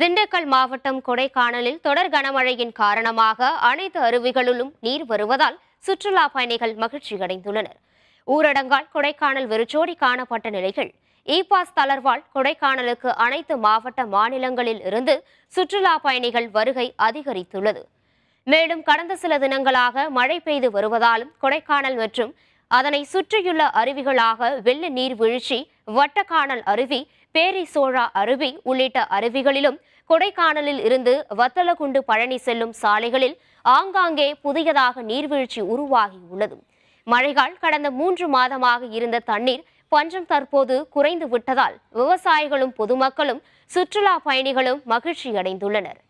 திண்டுக்கல் மாவட்டம் கொடைக்கானலில் தொடர் கனமழையின் காரணமாக அனைத்து அருவிகளிலும் நீர் வருவதால் சுற்றுலா பயணிகள் மகிழ்ச்சி அடைந்துள்ளனர் ஊரடங்கால் கொடைக்கானல் வெறிச்சோடி காணப்பட்ட நிலையில் இ பாஸ் தளர்வால் கொடைக்கானலுக்கு அனைத்து மாவட்ட மாநிலங்களில் இருந்து சுற்றுலா பயணிகள் வருகை அதிகரித்துள்ளது மேலும் கடந்த சில தினங்களாக மழை பெய்து வருவதாலும் கொடைக்கானல் மற்றும் அதனை சுற்றியுள்ள அருவிகளாக வெள்ள நீர்வீழ்ச்சி வட்டக்கானல் அருவி பேரி சோழா அருவி உள்ளிட்ட அருவிகளிலும் கொடைக்கானலில் இருந்து வத்தலகுண்டு பழனி செல்லும் சாலைகளில் ஆங்காங்கே புதியதாக நீர்வீழ்ச்சி உருவாகியுள்ளது மழைகள் கடந்த மூன்று மாதமாக இருந்த தண்ணீர் பஞ்சம் தற்போது குறைந்து விட்டதால் விவசாயிகளும் பொதுமக்களும் சுற்றுலா பயணிகளும் மகிழ்ச்சியடைந்துள்ளனர்